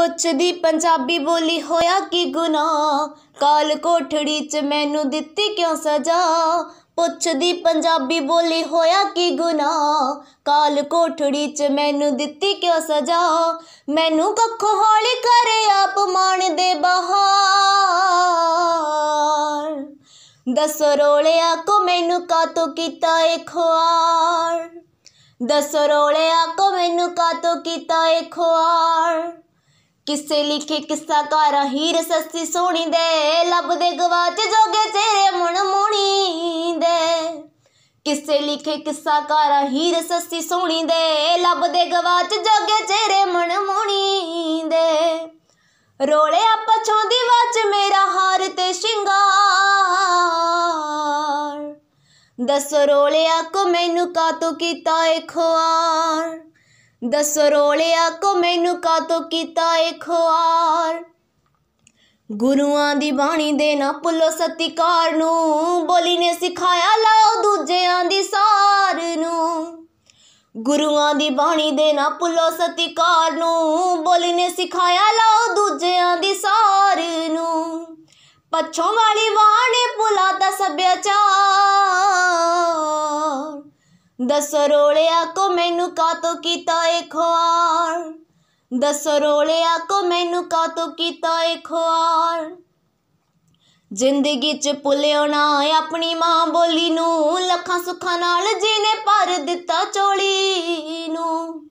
ਪੁੱਛਦੀ ਪੰਜਾਬੀ ਬੋਲੀ ਹੋਇਆ ਕੀ ਗੁਨਾਹ ਕਾਲ ਕੋਠੜੀ 'ਚ ਮੈਨੂੰ ਦਿੱਤੀ ਕਿਉਂ ਸਜ਼ਾ ਪੁੱਛਦੀ ਪੰਜਾਬੀ ਬੋਲੀ ਹੋਇਆ ਕੀ ਗੁਨਾਹ ਕਾਲ ਕੋਠੜੀ 'ਚ ਮੈਨੂੰ ਦਿੱਤੀ ਕਿਉਂ ਸਜ਼ਾ ਮੈਨੂੰ ਕੱਖੋਂ ਹੌਲੀ ਕਰੇ ਅਪਮਾਨ ਦੇ ਬਹਾਰ ਦਸ ਰੋਲਿਆ ਕੋ ਮੈਨੂੰ ਕਾਤੋ ਕੀਤਾ ਏ ਖੁਆਰ ਦਸ ਰੋਲਿਆ ਕੋ ਮੈਨੂੰ ਕਾਤੋ ਕੀਤਾ ਏ ਖੁਆਰ ਕਿਸੇ ਲਿਖੇ ਕਿੱਸਾ ਕਾਰਾ ਹੀਰ ਸੱਸੀ ਸੋਣੀ ਦੇ ਲੱਭਦੇ ਗਵਾਚ ਜੋਗੇ ਤੇਰੇ ਮਣ ਮੋਣੀ ਦੇ ਕਿਸੇ ਲਿਖੇ ਕਿੱਸਾ ਕਾਰਾ ਹੀਰ ਸੱਸੀ ਸੋਣੀ ਦੇ ਲੱਭਦੇ ਗਵਾਚ ਜੋਗੇ ਤੇਰੇ ਮਣ ਮੋਣੀ ਦੇ ਆ ਪਛੋਂ ਦੀ ਵਾਚ ਮੇਰਾ ਹਾਰ ਤੇ ਸ਼ਿੰਗਾਰ ਦਸ ਰੋਲਿਆ ਕੋ ਮੈਨੂੰ ਕਾਤੋ ਕੀਤਾ ਏ ਖੁਆਰ ਦੱਸੋ ਰੋਲਿਆ ਕੋ ਮੈਨੂੰ ਕਾਤੋ ਕੀਤਾ ਏ ਖੁਆਰ ਗੁਰੂਆਂ ਦੀ ਬਾਣੀ ਦੇ ਨਾ ਪੁੱਲੋ ਸਤਿਕਾਰ ਨੂੰ ਬੋਲੀ ਨੇ ਸਿਖਾਇਆ ਲਾਓ ਦੂਜਿਆਂ ਦੀ ਸਾਰ ਨੂੰ ਗੁਰੂਆਂ ਦੀ ਬਾਣੀ ਦੇ ਨਾ ਪੁੱਲੋ ਸਤਿਕਾਰ ਨੂੰ ਬੋਲੀ ਨੇ ਸਿਖਾਇਆ ਲਾਓ ਦੂਜਿਆਂ ਦੀ ਸਾਰ ਨੂੰ ਪੱਛੋਂ ਵਾਲੀ ਬਾਣੀ ਪੁਲਾ ਭੁਲਾਤਾ ਸੱਭਿਆਚਾਰ ਦੱਸੋ ਰੋਲਿਆ ਕੋ ਮੈਨੂੰ ਕਾਤੋ ਕੀਤਾ ਏ ਖੁਆਰ ਦੱਸੋ ਰੋਲਿਆ ਕੋ ਮੈਨੂੰ ਕਾਤੋ ਕੀਤਾ ਏ ਖੁਆਰ ਜ਼ਿੰਦਗੀ ਚ ਪੁਲਿਓ ਨਾ ਆਪਣੀ ਮਾਂ ਬੋਲੀ ਨੂੰ ਲੱਖਾਂ ਸੁੱਖਾਂ ਨਾਲ ਜੀਨੇ ਭਰ ਦਿੱਤਾ ਚੋਲੀ ਨੂੰ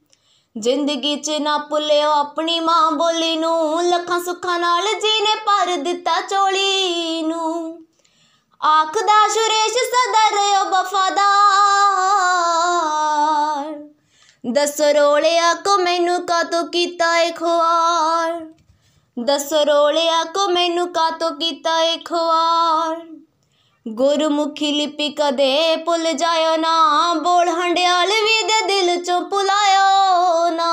ਜ਼ਿੰਦਗੀ ਚ ਨਾ ਪੁਲਿਓ ਆਪਣੀ ਮਾਂ ਬੋਲੀ ਨੂੰ ਲੱਖਾਂ ਸੁੱਖਾਂ ਨਾਲ ਜੀਨੇ ਭਰ ਦਿੱਤਾ ਚੋਲੀ ਨੂੰ ਆਖਦਾ ਸੁਰੇਸ਼ ਸਦਾ ਰਹਿਓ ਵਫਾਦਾਰ ਦੱਸੋ ਰੋਲਿਆ ਕੋ ਮੈਨੂੰ ਕਾਤੋ ਕੀਤਾ ਏ ਖਵਾਰ ਦੱਸੋ ਰੋਲਿਆ ਕੋ ਮੈਨੂੰ ਕਾਤੋ ਕੀਤਾ ਏ ਖਵਾਰ ਗੁਰਮੁਖੀ ਲਿਪੀ ਕਦੇ ਭੁੱਲ ਜਾਇਓ ਨਾ ਬੋਲ ਹੰਡਿਆਲ ਵੀ ਦੇ ਦਿਲ ਚੋਂ ਪੁਲਾਇਓ ਨਾ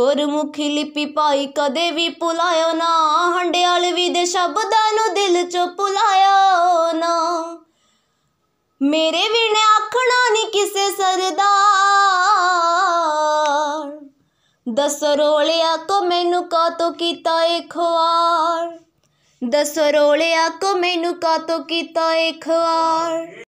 ਗੁਰਮੁਖੀ ਲਿਪੀ ਪਾਈ ਕਦੇ ਵੀ ਪੁਲਾਇਓ ਨਾ ਹੰਡਿਆਲ ਵੀ ਦੇ ਸ਼ਬਦਾਂ ਨੂੰ ਦਿਲ ਚੋਂ ਪੁਲਾਇਓ ਨਾ ਮੇਰੇ ਵੀ ਨੇ ਆਖਣਾ ਨਹੀਂ ਕਿਸੇ ਸਰਦਾ ਦੱਸੋ ਰੋਲਿਆ ਕੋ ਮੈਨੂੰ ਕਾਤੋ ਕੀਤਾ ਏ ਖਵਾਰ ਦੱਸੋ ਰੋਲਿਆ ਕੋ ਮੈਨੂੰ ਕਾਤੋ ਕੀਤਾ ਏ ਖਵਾਰ